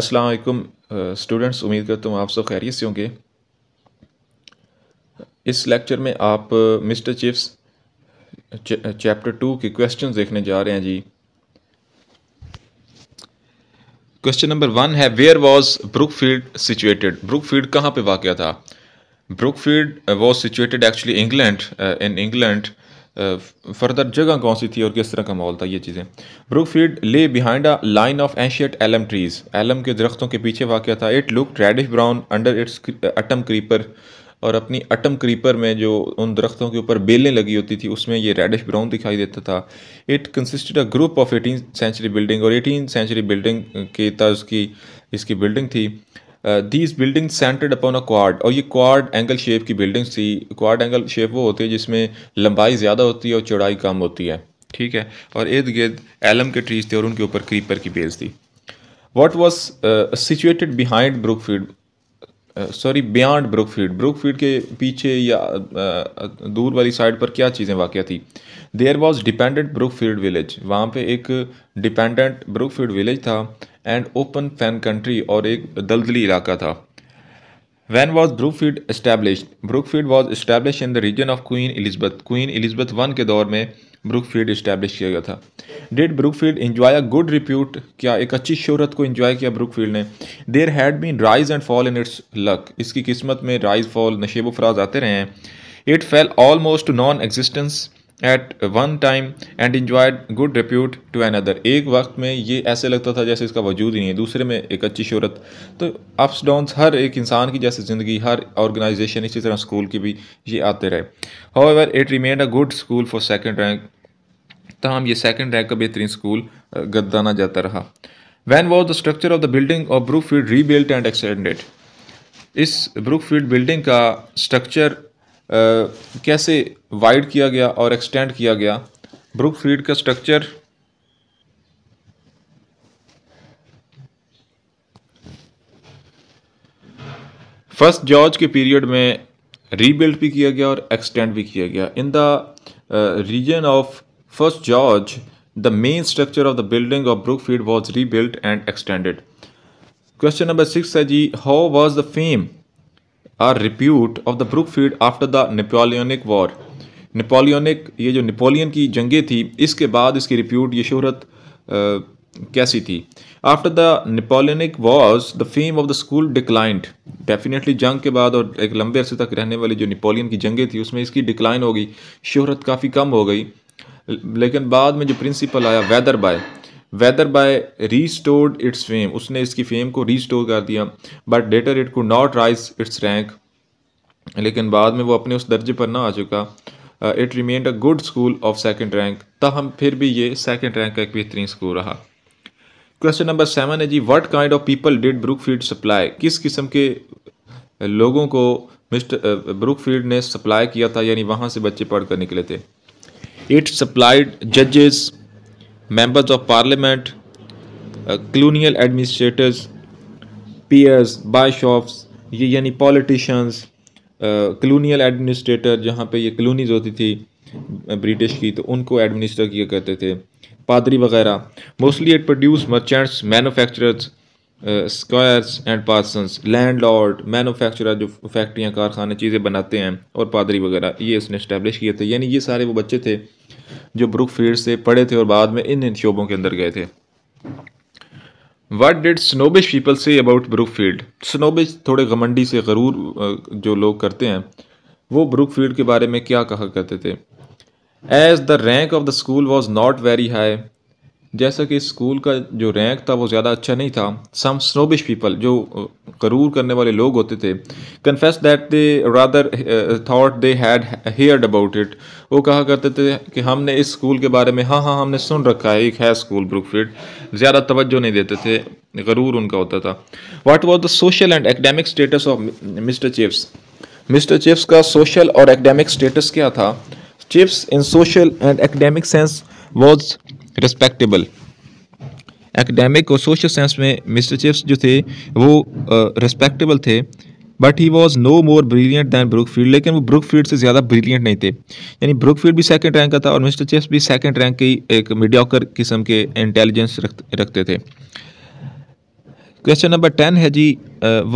अस्सलाम वालेकुम स्टूडेंट्स उम्मीद करता हूँ आप सब खैरियत से होंगे इस लेक्चर में आप मिस्टर चिप्स चैप्टर टू के क्वेश्चन देखने जा रहे हैं जी क्वेश्चन नंबर वन है where was Brookfield situated Brookfield कहाँ पर वाक़ था Brookfield was situated actually England in England further जगह कौन सी थी और किस तरह का माहौल था ये चीज़ें Brookfield lay behind a line of ancient elm trees elm के दरख्तों के पीछे वाक़ था it look reddish brown under its autumn creeper और अपनी अटम क्रीपर में जो उन दरख्तों के ऊपर बेलें लगी होती थी उसमें ये रेडिश ब्राउन दिखाई देता था it consisted a group of eighteen century building और एटीन सेंचुरी बिल्डिंग के तर्ज की इसकी बिल्डिंग थी these building centred upon a quad और ये क्वाड एंगल शेप की बिल्डिंग थी क्वाड एंगल शेप वो होती है जिसमें लंबाई ज़्यादा होती है और चौड़ाई कम होती है ठीक है और इर्द गिर्द एलम के ट्रीज थे और उनके ऊपर क्रीपर की बेल्स थी what was situated behind Brookfield sorry beyond Brookfield Brookfield के पीछे या uh, uh, दूर वाली साइड पर क्या चीज़ें वाक़ थी there was dependent Brookfield village वहाँ पे एक डिपेंडेंट ब्रुक फील्ड विलेज था एंड ओपन फैन कंट्री और एक दलदली इलाका था When was Brookfield established? Brookfield was established in the region of Queen Elizabeth. Queen Elizabeth I के दौर में Brookfield established किया गया था Did Brookfield enjoy a good repute? क्या एक अच्छी शहरत को enjoy किया Brookfield ने There had been rise and fall in its luck. इसकी किस्मत में rise fall नशेब फराज आते रहे हैं it fell almost to non existence at one time and enjoyed good repute to another एक वक्त में ये ऐसे लगता था जैसे इसका वजूद ही नहीं है दूसरे में एक अच्छी शहरत तो अप्स डाउन हर एक इंसान की जैसे ज़िंदगी हर ऑर्गेनाइजेशन इसी तरह स्कूल की भी ये आते रहे however it remained a good school for second rank तहम ये सेकेंड रैंक का बेहतरीन स्कूल गद्दाना जाता रहा when was the structure of the building of Brookfield rebuilt and extended इस ब्रुक फील्ड बिल्डिंग का स्ट्रक्चर कैसे वाइड किया गया और एक्सटेंड किया गया ब्रुक फ्रीड का स्ट्रक्चर फर्स्ट जॉर्ज के पीरियड में रीबिल्ड भी किया गया और एक्सटेंड भी किया गया in the reign of first George the main structure of the building of Brookfield was rebuild and extended question number six है जी how was the fame or repute of the Brookfield after the Napoleonic war Napoleonic ये जो Napoleon की जंगें थी इसके बाद इसकी repute ये शहरत कैसी थी after the Napoleonic wars the fame of the school declined definitely जंग के बाद और एक लंबे अरसे तक रहने वाली जो नेपोलियन की जंगें थी उसमें इसकी डिक्लाइन हो गई शहरत काफ़ी कम हो गई लेकिन बाद में जो प्रिंसिपल आया Wetherby Wetherby restored its fame उसने इसकी फेम को रीस्टोर कर दिया but later it could not raise its rank लेकिन बाद में वो अपने उस दर्जे पर ना आ चुका it remained a good school of second rank तहम फिर भी ये सेकेंड रैंक का एक बेहतरीन स्कूल रहा क्वेश्चन नंबर सेवन है जी what kind of people did field supply किस किस्म के लोगों को मिस्टर ब्रुक uh, फील्ड ने सप्लाई किया था यानी वहाँ से बच्चे पढ़ कर निकले थे इट सप्लाइड जजेस members of parliament, uh, colonial administrators, peers, bishops, ये यानी पॉलिटिशन्स कलोनियल एडमिनिस्ट्रेटर जहाँ पे ये कलोनीज होती थी ब्रिटिश uh, की तो उनको एडमिनिस्टर किया करते थे पादरी वगैरह mostly it produce merchants manufacturers squires and parsons landlord manufacturer जो फैक्ट्रियाँ कारखाने चीज़ें बनाते हैं और पादरी वगैरह ये इसने इस्टेब्लिश किए थे यानी ये सारे वो बच्चे थे जो ब्रुक फील्ड से पढ़े थे और बाद में इन शोबों के अंदर गए थे what did snobbish people say about Brookfield snobbish थोड़े घमंडी से गरूर जो लोग करते हैं वो ब्रुक फील्ड के बारे में क्या कहा करते थे as the rank of the school was not very high जैसा कि स्कूल का जो रैंक था वो ज़्यादा अच्छा नहीं था सम स्नोबिश पीपल जो करूर करने वाले लोग होते थे confess that they rather thought they had heard about it वो कहा करते थे कि हमने इस स्कूल के बारे में हाँ हाँ हमने सुन रखा है एक है स्कूल ब्रुकफील्ड ज़्यादा तवज्जो नहीं देते थे गरूर उनका होता था what was the social and academic status of mister Chips mister Chips का सोशल और एकेडमिक स्टेटस क्या था Chips in social and academic sense was respectable academic और सोशल साइंस में मिस्टर चिप्स जो थे वो रिस्पेक्टेबल uh, थे but he was no more brilliant than Brookfield लेकिन वो ब्रुक फील्ड से ज़्यादा ब्रिलियंट नहीं थे यानी ब्रुक फील्ड भी सेकेंड रैंक का था और मिस्टर चिप्स भी सेकेंड रैंक की एक मीडियाकर किस्म के इंटेलिजेंस रख, रखते थे क्वेश्चन नंबर टेन है जी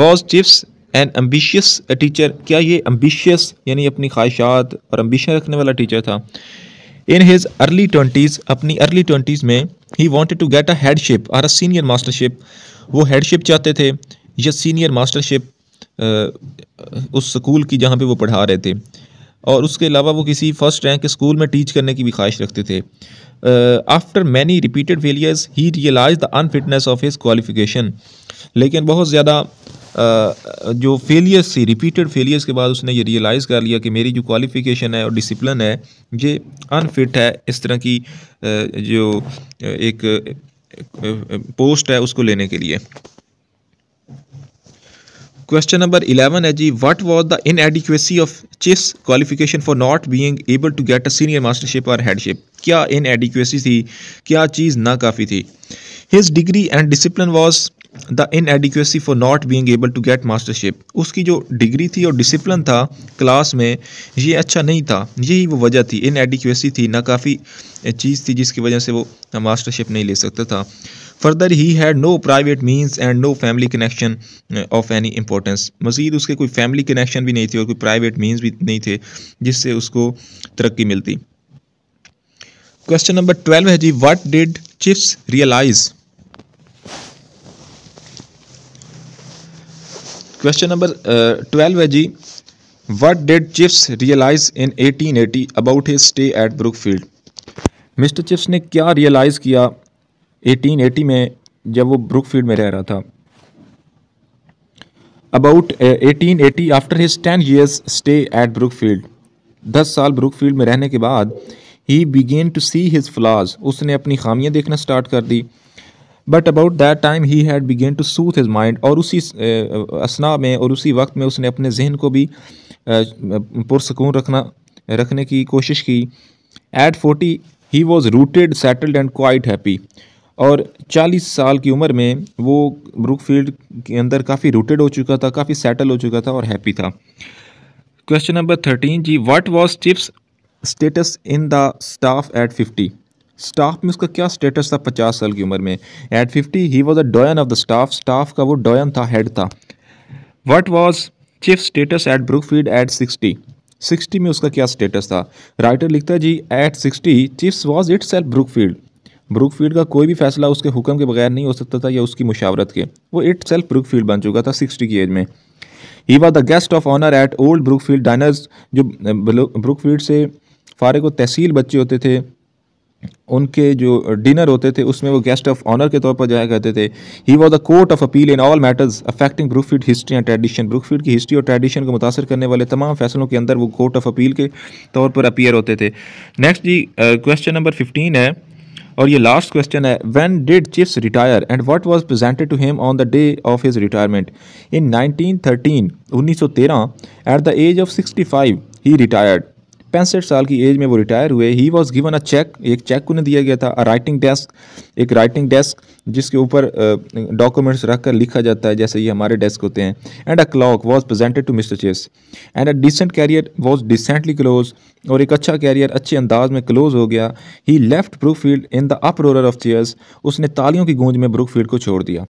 was Chips an ambitious teacher क्या ये अम्बिशियस यानी अपनी ख्वाहिशात और अम्बिशन रखने वाला टीचर था इन हिज अर्ली ट्वेंटीज़ अपनी अर्ली ट्वेंटीज़ में ही wanted to get a headship और अ सीनियर मास्टरशिप वो हेडशिप चाहते थे या सीनियर मास्टरशिप उस स्कूल की जहाँ पर वो पढ़ा रहे थे और उसके अलावा वो किसी फर्स्ट रैंक के स्कूल में टीच करने की भी ख्वाहिश रखते थे after many repeated failures he realised the unfitness of his qualification लेकिन बहुत ज़्यादा जो फेलियर्स थी रिपीटेड फेलियर्स के बाद उसने ये रियलाइज़ कर लिया कि मेरी जो क्वालिफिकेशन है और डिसिप्लिन है ये अनफिट है इस तरह की जो एक पोस्ट है उसको लेने के लिए क्वेश्चन नंबर इलेवन है जी what was the inadequacy of चिस qualification for not being able to get a senior mastership और हेडशिप क्या इन एडिक्वेसी थी क्या चीज़ ना काफ़ी थी his degree and discipline was the inadequacy for not being able to get mastership उसकी जो डिग्री थी और डिसिप्लिन था क्लास में ये अच्छा नहीं था यही वो वजह थी इन एडिक्यूसी थी ना काफ़ी चीज़ थी जिसकी वजह से वो मास्टरशिप नहीं ले सकता था further he had no private means and no family connection of any importance मज़ीद उसके कोई फैमिली कनेक्शन भी नहीं थे और कोई प्राइवेट मीन्स भी नहीं थे जिससे उसको तरक्की मिलती क्वेश्चन नंबर ट्वेल्व है जी what did Chips realise question number twelve है जी what did Chips realise in 1880 about his stay at Brookfield mister Chips ने क्या रियलाइज़ किया 1880 में जब वो ब्रुकफील्ड में रह रहा था about 1880 after his ten years stay at Brookfield दस साल ब्रुकफील्ड में रहने के बाद he began to see his flaws उसने अपनी खामियां देखना स्टार्ट कर दी but about that time he had begun to soothe his mind और उसी असना में और उसी वक्त में उसने अपने जहन को भी पुरसकून रखना रखने की कोशिश की at forty he was rooted settled and quite happy और 40 साल की उम्र में वो ब्रुक फील्ड के अंदर काफ़ी रूटेड हो चुका था काफ़ी सेटल हो चुका था और हैप्पी था क्वेश्चन नंबर थर्टीन जी what was Chips status in the staff at fifty staff में उसका क्या स्टेटस था पचास साल की उम्र में at fifty he was a doyen of the staff staff का वो डोयन था हेड था what was Chips status at Brookfield at sixty sixty में उसका क्या स्टेटस था राइटर लिखता है जी at sixty Chips was its at Brookfield Brookfield का कोई भी फैसला उसके हुक्म के बगैर नहीं हो सकता था या उसकी मुशावरत के वो इट सेल्फ ब्रुकफील्ड बन चुका था सिक्सटी की एज में he was the guest of honour at old Brookfield diners जो ब्रुकफील्ड से फारे को तहसील बच्चे होते थे उनके जो डिनर होते थे उसमें वो गेस्ट ऑफ ऑनर के तौर पर जाया करते थे he was the court of appeal in all matters affecting Brookfield history and tradition Brookfield की हिस्ट्री और ट्रेडिशन को मुतासर करने वाले तमाम फैसलों के अंदर वो कोर्ट ऑफ अपील के तौर पर अपीयर होते थे नेक्स्ट जी क्वेश्चन नंबर फिफ्टीन है और ये लास्ट क्वेश्चन है when did Chips retire and what was presented to him on the day of his retirement in 1913 1913 at the age of 65 he retired पैंसठ साल की एज में वो रिटायर हुए he was given a cheque एक cheque उन्हें दिया गया था अ राइटिंग डेस्क एक राइटिंग डेस्क जिसके ऊपर डॉक्यूमेंट्स रख कर लिखा जाता है जैसे ये हमारे डेस्क होते हैं and a clock was presented to mister चेस and a decent career was decently closed और एक अच्छा कैरियर अच्छे अंदाज में क्लोज हो गया he left Brookfield in the uproar of cheers उसने तालियों की गूंज में ब्रुक फील्ड को छोड़ दिया